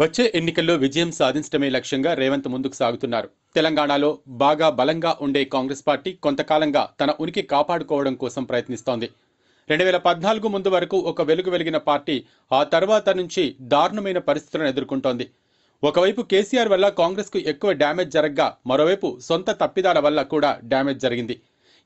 వచ్చే ఎన్నికల్లో విజయం సాధించడమే లక్ష్యంగా రేవంత్ ముందుకు సాగుతున్నారు తెలంగాణలో బాగా బలంగా ఉండే కాంగ్రెస్ పార్టీ కొంతకాలంగా తన ఉనికి కాపాడుకోవడం కోసం ప్రయత్నిస్తోంది రెండు వేల పద్నాలుగు ముందు వరకు ఒక వెలుగు వెలిగిన పార్టీ ఆ తర్వాత నుంచి దారుణమైన పరిస్థితులను ఎదుర్కొంటోంది ఒకవైపు కేసీఆర్ వల్ల కాంగ్రెస్కు ఎక్కువ డ్యామేజ్ జరగగా మరోవైపు సొంత తప్పిదాల వల్ల కూడా డ్యామేజ్ జరిగింది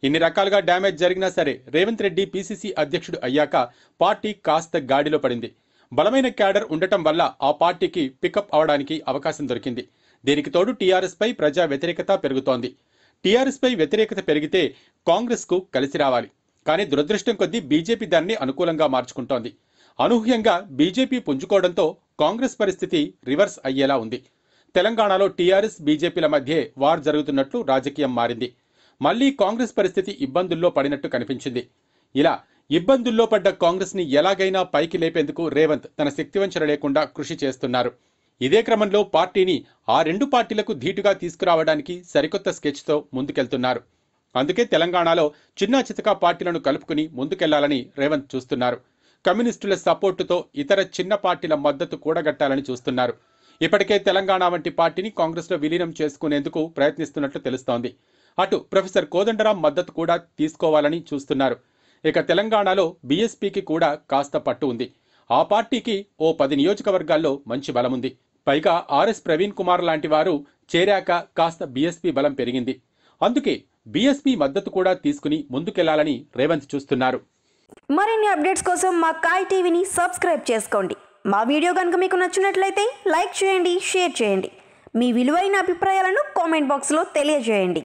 ఇన్ని రకాలుగా డ్యామేజ్ జరిగినా సరే రేవంత్ రెడ్డి పీసీసీ అధ్యక్షుడు అయ్యాక పార్టీ కాస్త గాడిలో పడింది బలమైన క్యాడర్ ఉండటం వల్ల ఆ పార్టీకి పికప్ అవడానికి అవకాశం దొరికింది దీనికి తోడు టీఆర్ఎస్పై ప్రజా వ్యతిరేకత పెరుగుతోంది టీఆర్ఎస్పై వ్యతిరేకత పెరిగితే కాంగ్రెస్కు కలిసి రావాలి కానీ దురదృష్టం కొద్దీ బీజేపీ దాన్ని అనుకూలంగా మార్చుకుంటోంది అనూహ్యంగా బీజేపీ పుంజుకోవడంతో కాంగ్రెస్ పరిస్థితి రివర్స్ అయ్యేలా ఉంది తెలంగాణలో టీఆర్ఎస్ బీజేపీల మధ్య వార్ జరుగుతున్నట్లు రాజకీయం మారింది మళ్లీ కాంగ్రెస్ పరిస్థితి ఇబ్బందుల్లో పడినట్టు కనిపించింది ఇలా ఇబ్బందుల్లో పడ్డ కాంగ్రెస్ని ఎలాగైనా పైకి లేపేందుకు రేవంత్ తన శక్తివంచన లేకుండా కృషి చేస్తున్నారు ఇదే క్రమంలో పార్టీని ఆ రెండు పార్టీలకు ధీటుగా తీసుకురావడానికి సరికొత్త స్కెచ్తో ముందుకెళ్తున్నారు అందుకే తెలంగాణలో చిన్నా చితకా పార్టీలను కలుపుకుని ముందుకెళ్లాలని రేవంత్ చూస్తున్నారు కమ్యూనిస్టుల సపోర్టుతో ఇతర చిన్న పార్టీల మద్దతు కూడగట్టాలని చూస్తున్నారు ఇప్పటికే తెలంగాణ వంటి పార్టీని కాంగ్రెస్లో విలీనం చేసుకునేందుకు ప్రయత్నిస్తున్నట్లు తెలుస్తోంది అటు ప్రొఫెసర్ కోదండరాం మద్దతు కూడా తీసుకోవాలని చూస్తున్నారు ఇక తెలంగాణలో బీఎస్పీకి కూడా కాస్త పట్టు ఉంది ఆ పార్టీకి ఓ పది నియోజకవర్గాల్లో మంచి బలముంది పైగా ఆర్ఎస్ ప్రవీణ్ కుమార్ లాంటి వారు చేరాక కాస్త బీఎస్పీ బలం పెరిగింది అందుకే బీఎస్పీ మద్దతు కూడా తీసుకుని ముందుకెళ్లాలని రేవంత్ చూస్తున్నారు మరిన్ని అప్డేట్స్ కోసం మా కాయ్ టీవీని సబ్స్క్రైబ్ చేసుకోండి మా వీడియో కనుక మీకు నచ్చినట్లయితే లైక్ చేయండి షేర్ చేయండి మీ విలువైన అభిప్రాయాలను కామెంట్ బాక్స్లో తెలియజేయండి